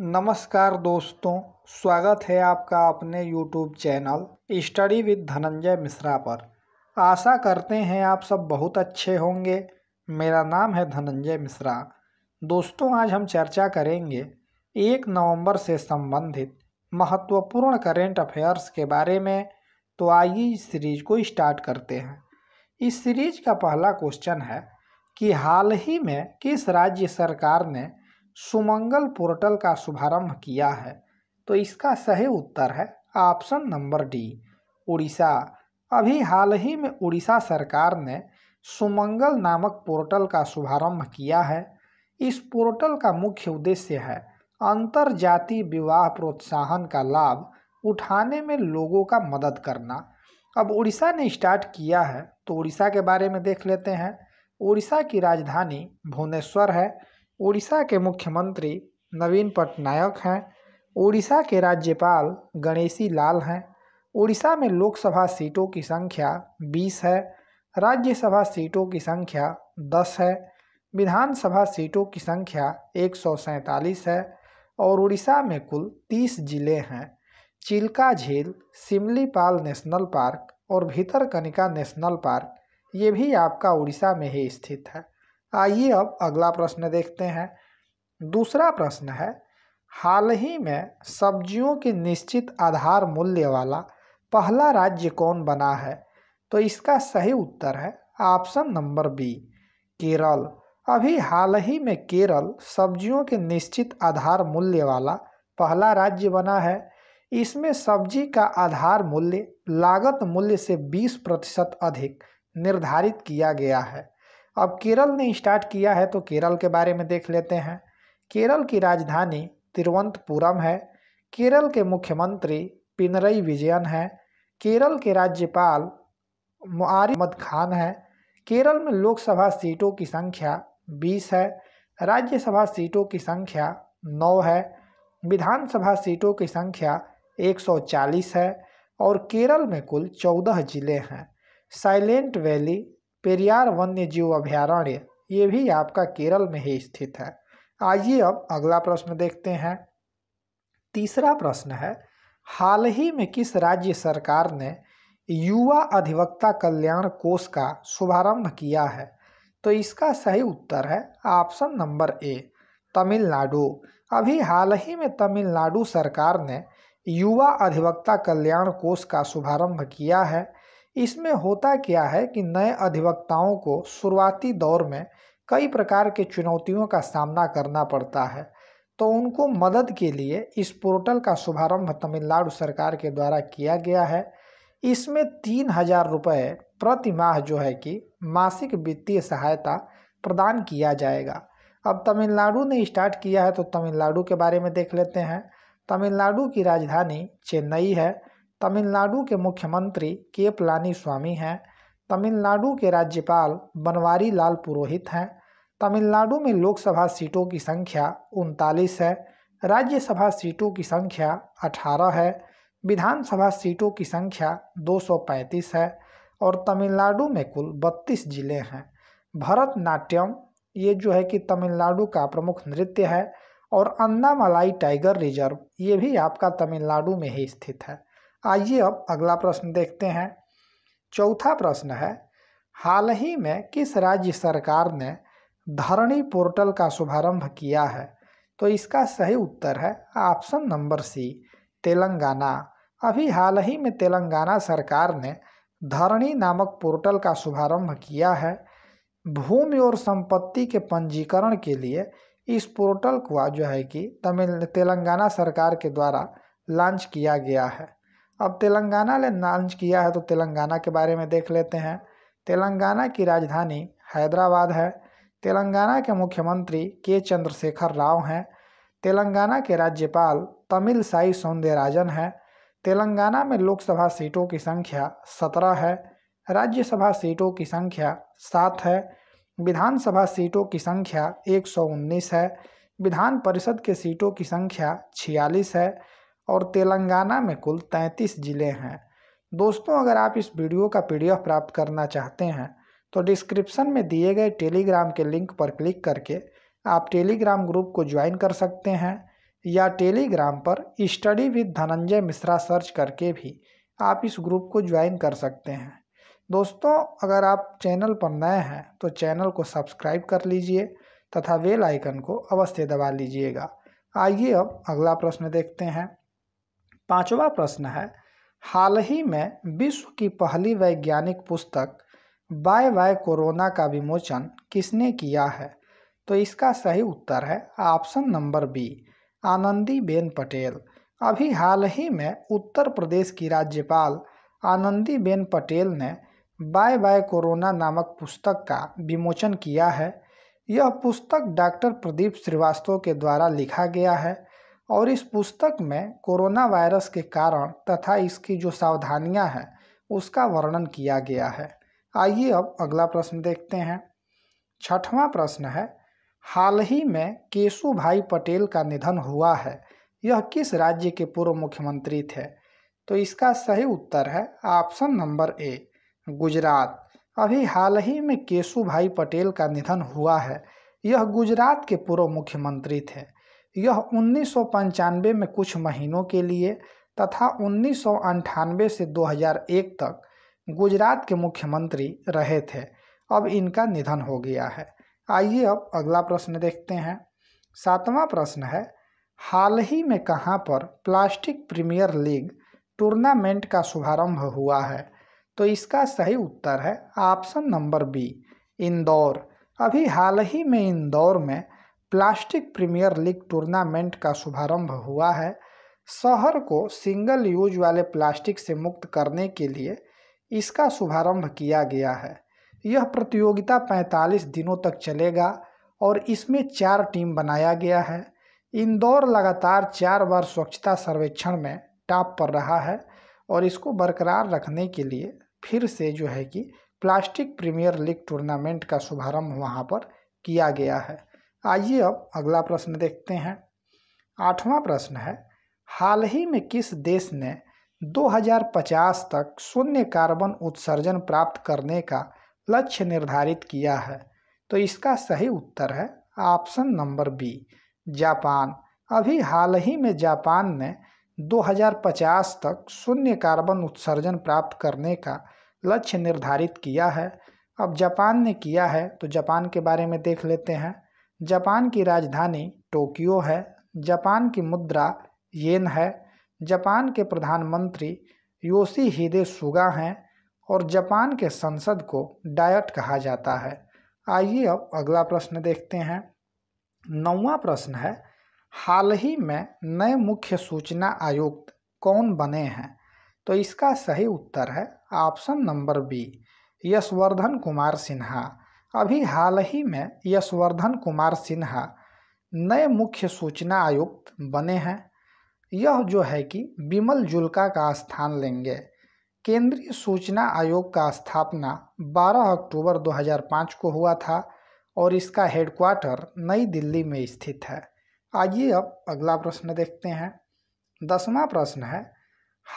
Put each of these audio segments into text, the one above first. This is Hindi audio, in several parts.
नमस्कार दोस्तों स्वागत है आपका अपने YouTube channel study with Dhananjay Mishra पर आशा करते हैं आप सब बहुत अच्छे होंगे मेरा नाम है धनंजय मिश्रा दोस्तों आज हम चर्चा करेंगे एक नवंबर से संबंधित महत्वपूर्ण करेंट अफेयर्स के बारे में तो आइए इस सीरीज को स्टार्ट करते हैं इस सीरीज का पहला क्वेश्चन है कि हाल ही में किस राज्य सरकार ने सुमंगल पोर्टल का शुभारंभ किया है तो इसका सही उत्तर है ऑप्शन नंबर डी उड़ीसा अभी हाल ही में उड़ीसा सरकार ने सुमंगल नामक पोर्टल का शुभारंभ किया है इस पोर्टल का मुख्य उद्देश्य है अंतर जाति विवाह प्रोत्साहन का लाभ उठाने में लोगों का मदद करना अब उड़ीसा ने स्टार्ट किया है तो उड़ीसा के बारे में देख लेते हैं उड़ीसा की राजधानी भुवनेश्वर है उड़ीसा के मुख्यमंत्री नवीन पटनायक हैं उड़ीसा के राज्यपाल गणेशी लाल हैं उड़ीसा में लोकसभा सीटों की संख्या 20 है राज्यसभा सीटों की संख्या 10 है विधानसभा सीटों की संख्या एक है और उड़ीसा में कुल 30 जिले हैं चिल्का झील सिमलीपाल नेशनल पार्क और भीतरकनिका नेशनल पार्क ये भी आपका उड़ीसा में ही स्थित है आइए अब अगला प्रश्न देखते हैं दूसरा प्रश्न है हाल ही में सब्जियों के निश्चित आधार मूल्य वाला पहला राज्य कौन बना है तो इसका सही उत्तर है ऑप्शन नंबर बी केरल अभी हाल ही में केरल सब्जियों के निश्चित आधार मूल्य वाला पहला राज्य बना है इसमें सब्जी का आधार मूल्य लागत मूल्य से 20 प्रतिशत अधिक निर्धारित किया गया है अब केरल ने स्टार्ट किया है तो केरल के बारे में देख लेते हैं केरल की राजधानी तिरुवंतपुरम है केरल के मुख्यमंत्री पिनरई विजयन है केरल के राज्यपाल मुआरी अहमद खान हैं केरल में लोकसभा सीटों की संख्या 20 है राज्यसभा सीटों की संख्या 9 है विधानसभा सीटों की संख्या 140 है और केरल में कुल 14 जिले हैं साइलेंट वैली पेरियार वन्य जीव अभ्यारण्य ये भी आपका केरल में ही स्थित है आइए अब अगला प्रश्न देखते हैं तीसरा प्रश्न है हाल ही में किस राज्य सरकार ने युवा अधिवक्ता कल्याण कोष का शुभारंभ किया है तो इसका सही उत्तर है ऑप्शन नंबर ए तमिलनाडु अभी हाल ही में तमिलनाडु सरकार ने युवा अधिवक्ता कल्याण कोष का शुभारंभ किया है इसमें होता क्या है कि नए अधिवक्ताओं को शुरुआती दौर में कई प्रकार के चुनौतियों का सामना करना पड़ता है तो उनको मदद के लिए इस पोर्टल का शुभारंभ तमिलनाडु सरकार के द्वारा किया गया है इसमें तीन हज़ार रुपये प्रति माह जो है कि मासिक वित्तीय सहायता प्रदान किया जाएगा अब तमिलनाडु ने स्टार्ट किया है तो तमिलनाडु के बारे में देख लेते हैं तमिलनाडु की राजधानी चेन्नई है तमिलनाडु के मुख्यमंत्री के पलानी स्वामी हैं तमिलनाडु के राज्यपाल बनवारी लाल पुरोहित हैं तमिलनाडु में लोकसभा सीटों की संख्या उनतालीस है राज्यसभा सीटों की संख्या अठारह है विधानसभा सीटों की संख्या दो सौ पैंतीस है और तमिलनाडु में कुल बत्तीस जिले हैं भरतनाट्यम ये जो है कि तमिलनाडु का प्रमुख नृत्य है और अन्नामलाई टाइगर रिजर्व ये भी आपका तमिलनाडु में ही स्थित है आइए अब अगला प्रश्न देखते हैं चौथा प्रश्न है हाल ही में किस राज्य सरकार ने धरणी पोर्टल का शुभारंभ किया है तो इसका सही उत्तर है ऑप्शन नंबर सी तेलंगाना अभी हाल ही में तेलंगाना सरकार ने धरणी नामक पोर्टल का शुभारंभ किया है भूमि और संपत्ति के पंजीकरण के लिए इस पोर्टल को जो है कि तमिल तेलंगाना सरकार के द्वारा लॉन्च किया गया है अब तेलंगाना ने लॉन्च किया है तो तेलंगाना के बारे में देख लेते हैं तेलंगाना की राजधानी हैदराबाद है तेलंगाना के मुख्यमंत्री के चंद्रशेखर राव हैं तेलंगाना के राज्यपाल तमिल साई सौंदरराजन हैं तेलंगाना में लोकसभा सीटों की संख्या सत्रह है राज्यसभा सीटों की संख्या सात है विधानसभा सीटों की संख्या एक सौ उन्नीस है विधान परिषद के सीटों की संख्या छियालीस है और तेलंगाना में कुल 33 ज़िले हैं दोस्तों अगर आप इस वीडियो का पीडीएफ प्राप्त करना चाहते हैं तो डिस्क्रिप्शन में दिए गए टेलीग्राम के लिंक पर क्लिक करके आप टेलीग्राम ग्रुप को ज्वाइन कर सकते हैं या टेलीग्राम पर study with Dhananjay Mishra search करके भी आप इस ग्रुप को ज्वाइन कर सकते हैं दोस्तों अगर आप चैनल पर नए हैं तो चैनल को सब्सक्राइब कर लीजिए तथा वेल आइकन को अवश्य दबा लीजिएगा आइए अब अगला प्रश्न देखते हैं पांचवा प्रश्न है हाल ही में विश्व की पहली वैज्ञानिक पुस्तक बाय बाय कोरोना का विमोचन किसने किया है तो इसका सही उत्तर है option number B Anandi Ben Patel अभी हाल ही में उत्तर प्रदेश की राज्यपाल आनंदी बेन पटेल ने बाय बाय कोरोना नामक पुस्तक का विमोचन किया है यह पुस्तक डॉक्टर प्रदीप श्रीवास्तव के द्वारा लिखा गया है और इस पुस्तक में कोरोना वायरस के कारण तथा इसकी जो सावधानियां हैं उसका वर्णन किया गया है आइए अब अगला प्रश्न देखते हैं छठवां प्रश्न है हाल ही में केशु भाई पटेल का निधन हुआ है यह किस राज्य के पूर्व मुख्यमंत्री थे तो इसका सही उत्तर है ऑप्शन नंबर ए गुजरात अभी हाल ही में केशु भाई पटेल का निधन हुआ है यह गुजरात के पूर्व मुख्यमंत्री थे यह उन्नीस में कुछ महीनों के लिए तथा उन्नीस से 2001 तक गुजरात के मुख्यमंत्री रहे थे अब इनका निधन हो गया है आइए अब अगला प्रश्न देखते हैं सातवां प्रश्न है हाल ही में कहाँ पर प्लास्टिक प्रीमियर लीग टूर्नामेंट का शुभारंभ हुआ है तो इसका सही उत्तर है ऑप्शन नंबर बी इंदौर अभी हाल ही में इंदौर में प्लास्टिक प्रीमियर लीग टूर्नामेंट का शुभारंभ हुआ है शहर को सिंगल यूज वाले प्लास्टिक से मुक्त करने के लिए इसका शुभारंभ किया गया है यह प्रतियोगिता 45 दिनों तक चलेगा और इसमें चार टीम बनाया गया है इंदौर लगातार चार बार स्वच्छता सर्वेक्षण में टॉप पर रहा है और इसको बरकरार रखने के लिए फिर से जो है कि प्लास्टिक प्रीमियर लीग टूर्नामेंट का शुभारंभ वहाँ पर किया गया है आइए अब अगला प्रश्न देखते हैं आठवां प्रश्न है हाल ही में किस देश ने 2050 तक शून्य कार्बन उत्सर्जन प्राप्त करने का लक्ष्य निर्धारित किया है तो इसका सही उत्तर है ऑप्शन नंबर बी जापान अभी हाल ही में जापान ने 2050 तक शून्य कार्बन उत्सर्जन प्राप्त करने का लक्ष्य निर्धारित किया है अब जापान ने किया है तो जापान के बारे में देख लेते हैं जापान की राजधानी टोक्यो है जापान की मुद्रा येन है जापान के प्रधानमंत्री योशी हिदे सुगा हैं और जापान के संसद को डायट कहा जाता है आइए अब अगला प्रश्न देखते हैं नौवा प्रश्न है हाल ही में नए मुख्य सूचना आयुक्त कौन बने हैं तो इसका सही उत्तर है option number B Yashwardhan Kumar Sinha अभी हाल ही में यशवर्धन कुमार सिन्हा नए मुख्य सूचना आयुक्त बने हैं यह जो है कि बिमल जुल्का का स्थान लेंगे केंद्रीय सूचना आयोग का स्थापना 12 अक्टूबर 2005 को हुआ था और इसका हेडक्वार्टर नई दिल्ली में स्थित है आइए अब अगला प्रश्न देखते हैं दसवां प्रश्न है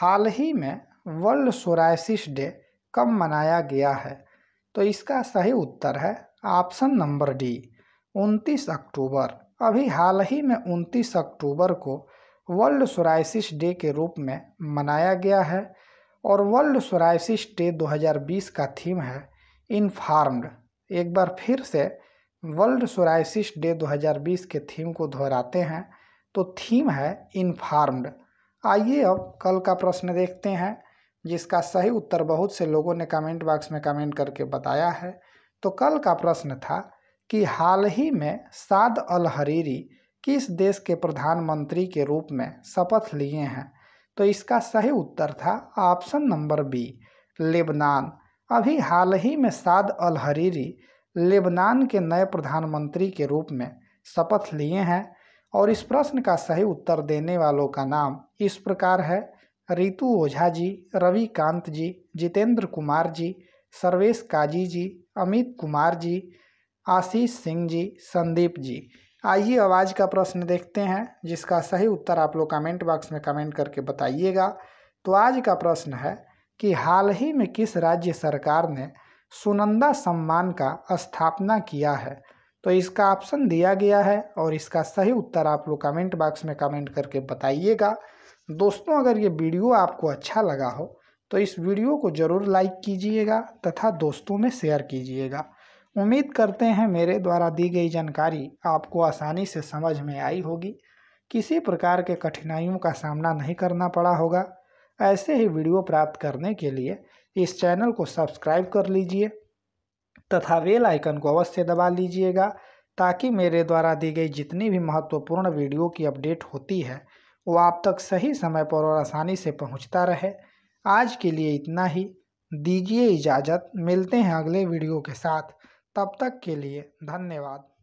हाल ही में वर्ल्ड सोराइसिस डे कब मनाया गया है तो इसका सही उत्तर है ऑप्शन नंबर डी उनतीस अक्टूबर अभी हाल ही में उनतीस अक्टूबर को वर्ल्ड सोराइसिस डे के रूप में मनाया गया है और वर्ल्ड सोराइसिस डे 2020 का थीम है इनफार्म्ड एक बार फिर से वर्ल्ड सोराइसिस डे 2020 के थीम को दोहराते हैं तो थीम है इनफार्म्ड आइए अब कल का प्रश्न देखते हैं जिसका सही उत्तर बहुत से लोगों ने कमेंट बॉक्स में कमेंट करके बताया है तो कल का प्रश्न था कि हाल ही में साद अल हरीरी किस देश के प्रधानमंत्री के रूप में शपथ लिए हैं तो इसका सही उत्तर था ऑप्शन नंबर बी लेबनान अभी हाल ही में साद अल हरीरी लेबनान के नए प्रधानमंत्री के रूप में शपथ लिए हैं और इस प्रश्न का सही उत्तर देने वालों का नाम इस प्रकार है रितु ओझा जी रवि कांत जी जितेंद्र कुमार जी सर्वेश काजी जी अमित कुमार जी आशीष सिंह जी संदीप जी आइए आवाज़ का प्रश्न देखते हैं जिसका सही उत्तर आप लोग कमेंट बॉक्स में कमेंट करके बताइएगा तो आज का प्रश्न है कि हाल ही में किस राज्य सरकार ने सुनंदा सम्मान का स्थापना किया है तो इसका ऑप्शन दिया गया है और इसका सही उत्तर आप लोग कमेंट बॉक्स में कमेंट करके बताइएगा दोस्तों अगर ये वीडियो आपको अच्छा लगा हो तो इस वीडियो को ज़रूर लाइक कीजिएगा तथा दोस्तों में शेयर कीजिएगा उम्मीद करते हैं मेरे द्वारा दी गई जानकारी आपको आसानी से समझ में आई होगी किसी प्रकार के कठिनाइयों का सामना नहीं करना पड़ा होगा ऐसे ही वीडियो प्राप्त करने के लिए इस चैनल को सब्सक्राइब कर लीजिए तथा बेल आइकन को अवश्य दबा लीजिएगा ताकि मेरे द्वारा दी गई जितनी भी महत्वपूर्ण वीडियो की अपडेट होती है वो आप तक सही समय पर और आसानी से पहुंचता रहे आज के लिए इतना ही दीजिए इजाज़त मिलते हैं अगले वीडियो के साथ तब तक के लिए धन्यवाद